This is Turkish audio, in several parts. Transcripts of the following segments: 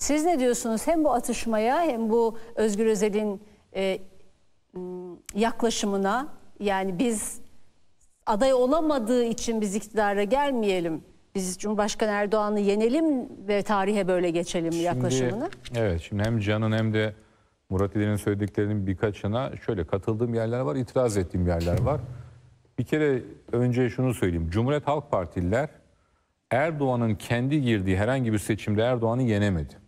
Siz ne diyorsunuz hem bu atışmaya hem bu Özgür Özel'in e, yaklaşımına yani biz aday olamadığı için biz iktidara gelmeyelim. Biz Cumhurbaşkanı Erdoğan'ı yenelim ve tarihe böyle geçelim şimdi, yaklaşımını. Evet şimdi hem Can'ın hem de Murat İlhan'ın söylediklerinin birkaçına şöyle katıldığım yerler var, itiraz ettiğim yerler var. Bir kere önce şunu söyleyeyim. Cumhuriyet Halk Partililer Erdoğan'ın kendi girdiği herhangi bir seçimde Erdoğan'ı yenemedi.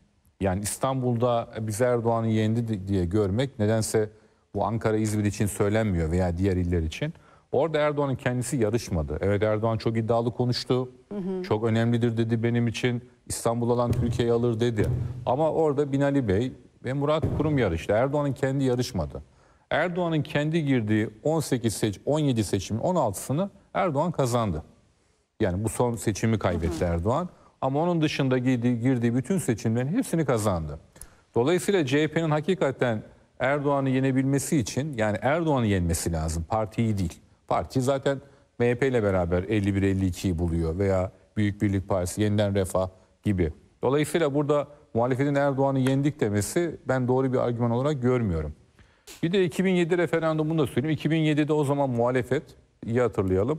Yani İstanbul'da biz Erdoğan'ı yendi diye görmek nedense bu Ankara, İzmir için söylenmiyor veya diğer iller için. Orada Erdoğan'ın kendisi yarışmadı. Evet Erdoğan çok iddialı konuştu. Hı hı. Çok önemlidir dedi benim için. İstanbul alan Türkiye'yi alır dedi. Ama orada Binali Bey ve Murat Kurum yarıştı. Erdoğan'ın kendi yarışmadı. Erdoğan'ın kendi girdiği 18 seç 17 seçim 16'sını Erdoğan kazandı. Yani bu son seçimi kaybetti hı hı. Erdoğan. Ama onun dışında girdiği, girdiği bütün seçimlerin hepsini kazandı. Dolayısıyla CHP'nin hakikaten Erdoğan'ı yenebilmesi için yani Erdoğan'ı yenmesi lazım. Partiyi değil. Parti zaten MHP ile beraber 51-52'yi buluyor veya Büyük Birlik Partisi, Yeniden Refah gibi. Dolayısıyla burada muhalefetin Erdoğan'ı yendik demesi ben doğru bir argüman olarak görmüyorum. Bir de 2007 referandumunu da söyleyeyim. 2007'de o zaman muhalefet iyi hatırlayalım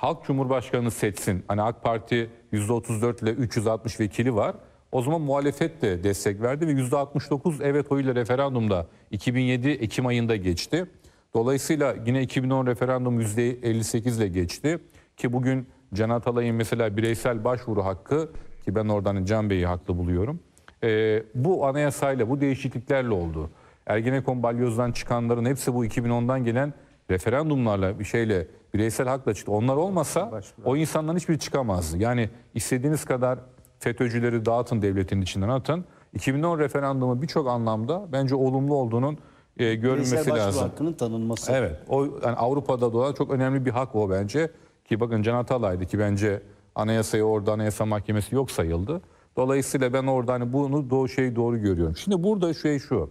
halk cumhurbaşkanını seçsin. Hani AK Parti %34 ile 360 vekili var. O zaman muhalefet de destek verdi ve %69 evet oyuyla referandumda 2007 Ekim ayında geçti. Dolayısıyla yine 2010 referandum %58 ile geçti. Ki bugün Can Atalay'ın mesela bireysel başvuru hakkı ki ben oradan Can Bey'i haklı buluyorum. E, bu anayasayla bu değişikliklerle oldu. Ergenekon balyozdan çıkanların hepsi bu 2010'dan gelen referandumlarla bir şeyle bireysel hakla çıktı. Onlar olmasa o insandan hiçbiri çıkamazdı. Yani istediğiniz kadar FETÖ'cüleri dağıtın devletin içinden atın. 2010 referandumu birçok anlamda bence olumlu olduğunun e, lazım. bireysel lazım. hakkının tanınması. Evet. O yani Avrupa'da da çok önemli bir hak o bence. Ki bakın Can Atalay'dı ki bence anayasayı orada anayasa mahkemesi yok sayıldı. Dolayısıyla ben orada hani bunu doğru şey doğru görüyorum. Şimdi burada şey şu.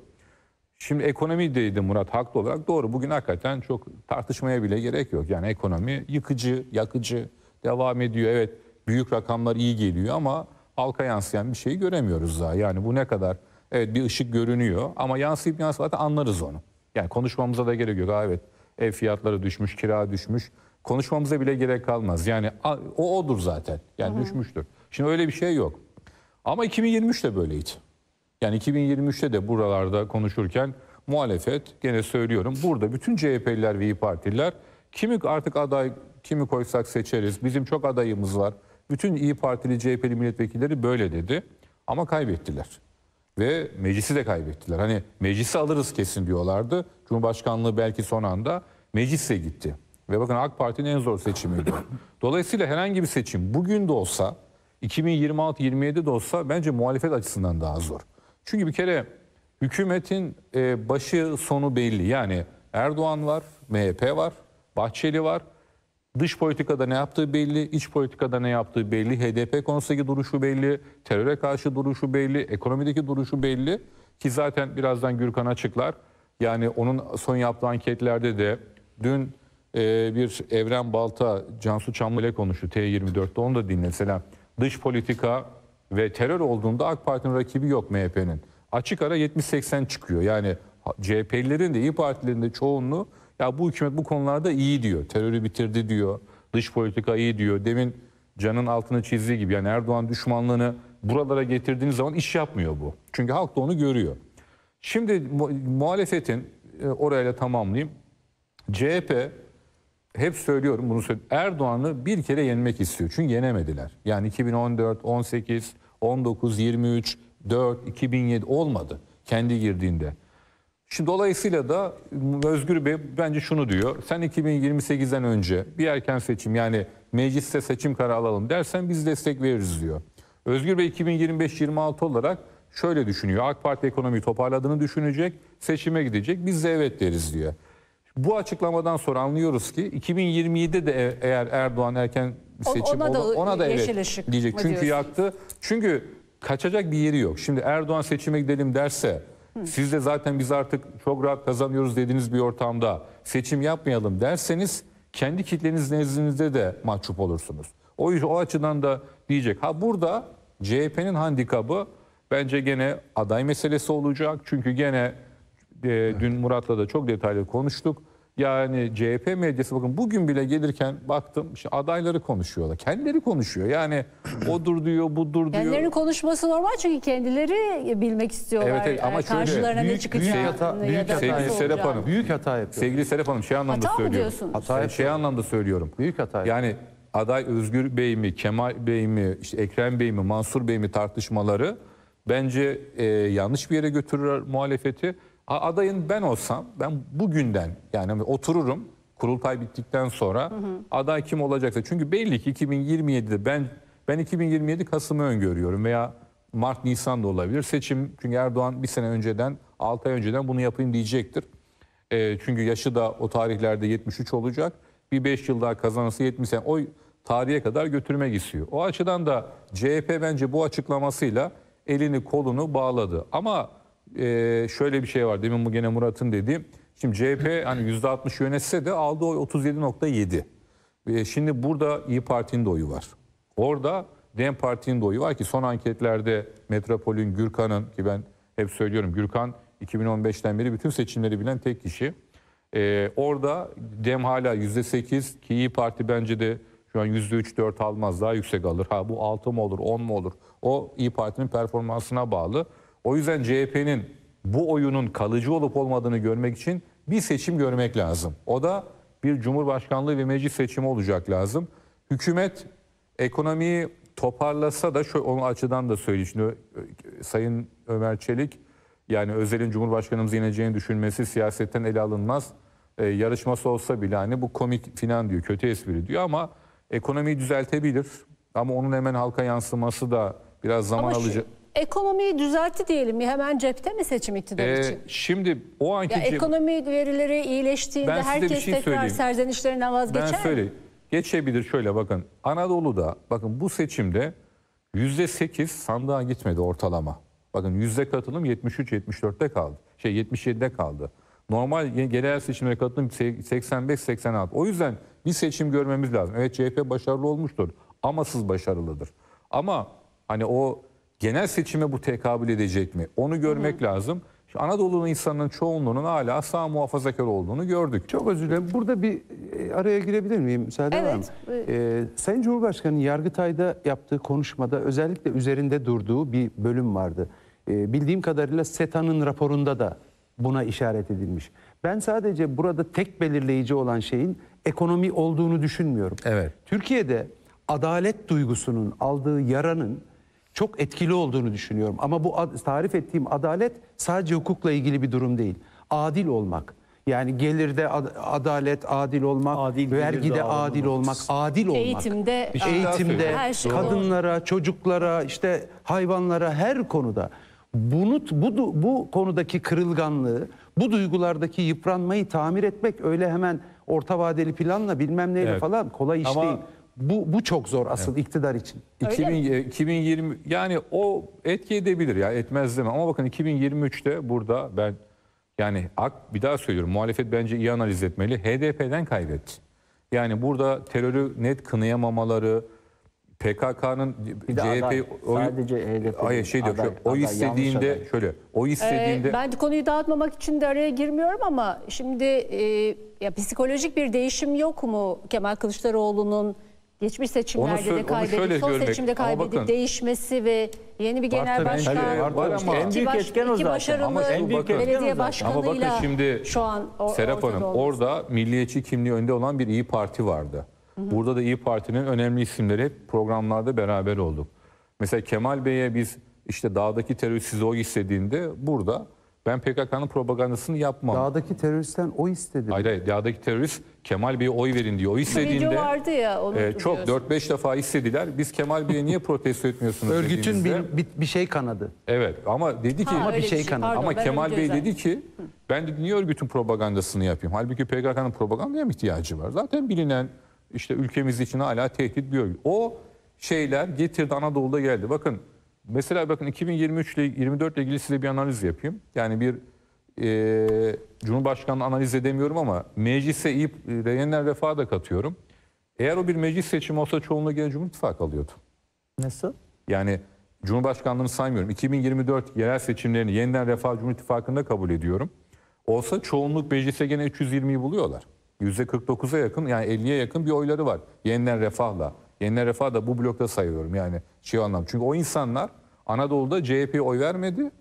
Şimdi ekonomi dedi Murat haklı olarak doğru. Bugün hakikaten çok tartışmaya bile gerek yok. Yani ekonomi yıkıcı, yakıcı devam ediyor. Evet büyük rakamlar iyi geliyor ama halka yansıyan bir şeyi göremiyoruz daha. Yani bu ne kadar evet bir ışık görünüyor ama yansıyıp yansımadan anlarız onu. Yani konuşmamıza da gerek yok. Ha, evet ev fiyatları düşmüş, kira düşmüş. Konuşmamıza bile gerek kalmaz. Yani o odur zaten. Yani Hı-hı. düşmüştür. Şimdi öyle bir şey yok. Ama 2023 de böyleydi. Yani 2023'te de buralarda konuşurken muhalefet gene söylüyorum burada bütün CHP'liler ve İYİ Partililer kimi artık aday kimi koysak seçeriz bizim çok adayımız var. Bütün İyi Partili CHP'li milletvekilleri böyle dedi ama kaybettiler. Ve meclisi de kaybettiler. Hani meclisi alırız kesin diyorlardı. Cumhurbaşkanlığı belki son anda meclise gitti. Ve bakın AK Parti'nin en zor seçimiydi. Dolayısıyla herhangi bir seçim bugün de olsa 2026-27'de de olsa bence muhalefet açısından daha zor. Çünkü bir kere hükümetin e, başı sonu belli. Yani Erdoğan var, MHP var, Bahçeli var. Dış politikada ne yaptığı belli, iç politikada ne yaptığı belli, HDP konusundaki duruşu belli, teröre karşı duruşu belli, ekonomideki duruşu belli. Ki zaten birazdan Gürkan açıklar. Yani onun son yaptığı anketlerde de dün e, bir Evren Balta, Cansu Çamlı ile konuştu T24'te onu da dinleseler. Dış politika ve terör olduğunda AK Parti'nin rakibi yok MHP'nin. Açık ara 70-80 çıkıyor. Yani CHP'lilerin de İyi Partililerin de çoğunluğu ya bu hükümet bu konularda iyi diyor. Terörü bitirdi diyor. Dış politika iyi diyor. Demin Can'ın altını çizdiği gibi yani Erdoğan düşmanlığını buralara getirdiğiniz zaman iş yapmıyor bu. Çünkü halk da onu görüyor. Şimdi muhalefetin e, orayla tamamlayayım. CHP hep söylüyorum bunu söylüyorum. Erdoğan'ı bir kere yenmek istiyor. Çünkü yenemediler. Yani 2014, 18, 19, 23, 4, 2007 olmadı. Kendi girdiğinde. Şimdi dolayısıyla da Özgür Bey bence şunu diyor. Sen 2028'den önce bir erken seçim yani mecliste seçim kararı alalım dersen biz destek veririz diyor. Özgür Bey 2025-26 olarak şöyle düşünüyor. AK Parti ekonomiyi toparladığını düşünecek, seçime gidecek. Biz de evet deriz diyor. Bu açıklamadan sonra anlıyoruz ki 2027'de de e, eğer Erdoğan erken seçim ona da, ona da evet diyecek. Çünkü yaktı. Çünkü kaçacak bir yeri yok. Şimdi Erdoğan seçime gidelim derse siz de zaten biz artık çok rahat kazanıyoruz dediğiniz bir ortamda seçim yapmayalım derseniz kendi kitleniz nezdinizde de mahcup olursunuz. O, o açıdan da diyecek. Ha burada CHP'nin handikabı bence gene aday meselesi olacak. Çünkü gene e, dün Murat'la da çok detaylı konuştuk. Yani CHP medyası bakın bugün bile gelirken baktım işte adayları konuşuyorlar. Kendileri konuşuyor. Yani odur diyor, budur diyor. Kendilerinin konuşması normal çünkü kendileri bilmek istiyorlar. Evet, evet ama şöyle, karşılarına ne büyük- çıkacağını büyük hata- büyük sevgili Serap Hanım. Büyük hata yapıyor. Sevgili Serap Hanım şey anlamda Hata mı söylüyorum. diyorsunuz? Hata Hata şey anlamda söylüyorum. Büyük hata yapıyor. Yani aday Özgür Bey mi, Kemal Bey mi, işte Ekrem Bey mi, Mansur Bey mi tartışmaları bence e, yanlış bir yere götürür muhalefeti adayın ben olsam ben bugünden yani hani otururum kurultay bittikten sonra hı hı. aday kim olacaksa. Çünkü belli ki 2027'de ben ben 2027 Kasım'ı öngörüyorum veya Mart Nisan da olabilir. Seçim çünkü Erdoğan bir sene önceden 6 ay önceden bunu yapayım diyecektir. E, çünkü yaşı da o tarihlerde 73 olacak. Bir 5 yıl daha kazanırsa 70 sene oy tarihe kadar götürmek istiyor. O açıdan da CHP bence bu açıklamasıyla elini kolunu bağladı. Ama e, şöyle bir şey var. Demin bu gene Murat'ın dediği. Şimdi CHP hani %60 yönetse de aldığı oy 37.7. E, şimdi burada İyi Parti'nin de oyu var. Orada DEM Parti'nin de oyu var ki son anketlerde Metropol'ün, Gürkan'ın ki ben hep söylüyorum Gürkan 2015'ten beri bütün seçimleri bilen tek kişi. Ee, orada DEM hala %8 ki İyi Parti bence de şu an %3-4 almaz daha yüksek alır. Ha bu 6 mı olur 10 mu olur o İyi Parti'nin performansına bağlı. O yüzden CHP'nin bu oyunun kalıcı olup olmadığını görmek için bir seçim görmek lazım. O da bir cumhurbaşkanlığı ve meclis seçimi olacak lazım. Hükümet ekonomiyi toparlasa da şu onun açıdan da söyleyeyim. Şimdi e, Sayın Ömer Çelik yani Özel'in Cumhurbaşkanımız yeneceğini düşünmesi siyasetten ele alınmaz. Ee, yarışması olsa bile hani bu komik filan diyor, kötü espri diyor ama ekonomiyi düzeltebilir. Ama onun hemen halka yansıması da biraz zaman şey- alacak ekonomiyi düzeltti diyelim. Hemen cepte mi seçim iktidar ee, için? Şimdi o anki... Ya, ekonomi verileri iyileştiğinde şey herkes şey tekrar söyleyeyim. serzenişlerinden vazgeçer Ben söyleyeyim. Mi? Geçebilir şöyle bakın. Anadolu'da bakın bu seçimde yüzde sekiz sandığa gitmedi ortalama. Bakın yüzde katılım 73-74'te kaldı. Şey 77'de kaldı. Normal genel seçimlere katılım 85-86. O yüzden bir seçim görmemiz lazım. Evet CHP başarılı olmuştur. Amasız başarılıdır. Ama hani o genel seçime bu tekabül edecek mi? Onu görmek Hı-hı. lazım. İşte Anadolu'nun insanının çoğunluğunun hala sağ muhafazakar olduğunu gördük. Çok özür dilerim. Burada bir e, araya girebilir miyim? Müsaade evet. var mı? Ee, Sayın Cumhurbaşkanı Yargıtay'da yaptığı konuşmada özellikle üzerinde durduğu bir bölüm vardı. Ee, bildiğim kadarıyla SETA'nın raporunda da buna işaret edilmiş. Ben sadece burada tek belirleyici olan şeyin ekonomi olduğunu düşünmüyorum. Evet. Türkiye'de adalet duygusunun aldığı yaranın çok etkili olduğunu düşünüyorum. Ama bu tarif ettiğim adalet sadece hukukla ilgili bir durum değil. Adil olmak. Yani gelirde ad adalet, adil olmak, adil, vergide adil olmak, adil olmak. Eğitimde, şey eğitimde her şey kadınlara, çocuklara, işte hayvanlara her konuda. Bunu, bu, bu konudaki kırılganlığı, bu duygulardaki yıpranmayı tamir etmek öyle hemen orta vadeli planla bilmem neyle evet. falan kolay iş Ama... değil. Bu, bu çok zor asıl evet. iktidar için. 2000, 2020 e, yani o etki edebilir ya etmez deme ama bakın 2023'te burada ben yani AK bir daha söylüyorum muhalefet bence iyi analiz etmeli HDP'den kaybetti. Yani burada terörü net kınayamamaları PKK'nın CHP oy, sadece HDP hayır, şey diyor, aday, şöyle, aday, istediğinde aday. şöyle oy ee, istediğinde ee, ben konuyu dağıtmamak için de araya girmiyorum ama şimdi e, ya psikolojik bir değişim yok mu Kemal Kılıçdaroğlu'nun Geçmiş seçimlerde de kaybedip, son seçimde kaybedip değişmesi ve yeni bir genel başkan, var, var ama en büyük etken o zaten. başarılı en büyük belediye başkanıyla ama bakın şimdi şu an or Serap Hanım olması. orada milliyetçi kimliği önde olan bir iyi Parti vardı. Hı hı. Burada da iyi Parti'nin önemli isimleri hep programlarda beraber olduk. Mesela Kemal Bey'e biz işte dağdaki terör sizi o istediğinde burada ben PKK'nın propagandasını yapmam. Dağdaki teröristten o istedi. Hayır hayır dağdaki terörist Kemal Bey'e oy verin diyor. O istediğinde video vardı ya onu e, çok 4-5 defa istediler. Biz Kemal Bey'e niye protesto etmiyorsunuz Örgütün bir, bir, bir şey kanadı. Evet ama dedi ki ha, ama bir şey, şey kanadı. Pardon, ama Kemal Bey dedi ki ben de niye örgütün propagandasını yapayım? Halbuki PKK'nın propagandaya mı ihtiyacı var? Zaten bilinen işte ülkemiz için hala tehdit bir örgüt. O şeyler getirdi Anadolu'da geldi. Bakın Mesela bakın 2023 ile 24 ile ilgili size bir analiz yapayım. Yani bir e, Cumhurbaşkanı analiz edemiyorum ama meclise iyi e, yeniden refah da katıyorum. Eğer o bir meclis seçimi olsa çoğunluğu gene Cumhur İttifakı alıyordu. Nasıl? Yani Cumhurbaşkanlığını saymıyorum. 2024 yerel seçimlerini yeniden refah Cumhur İttifakı'nda kabul ediyorum. Olsa çoğunluk meclise gene 320'yi buluyorlar. %49'a yakın yani 50'ye yakın bir oyları var. Yeniden refahla. Yeniden refah da bu blokta sayıyorum yani şey anlam. Çünkü o insanlar Anadolu'da CHP oy vermedi.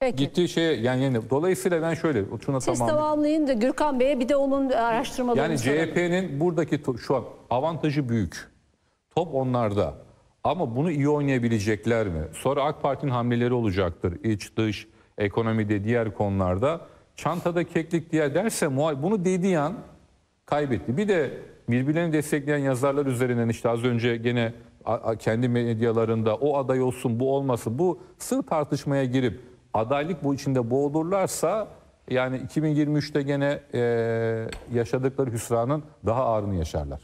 Peki. Gittiği şey yani, yani dolayısıyla ben şöyle şuna Siz tamam. tamamlayın da Gürkan Bey'e bir de onun araştırmalarını Yani CHP'nin buradaki şu an avantajı büyük. Top onlarda. Ama bunu iyi oynayabilecekler mi? Sonra AK Parti'nin hamleleri olacaktır. İç, dış, ekonomide, diğer konularda. Çantada keklik diye derse bunu dediği an kaybetti. Bir de birbirlerini destekleyen yazarlar üzerinden işte az önce gene kendi medyalarında o aday olsun bu olmasın bu sır tartışmaya girip adaylık bu içinde boğulurlarsa yani 2023'te gene e, yaşadıkları hüsranın daha ağırını yaşarlar.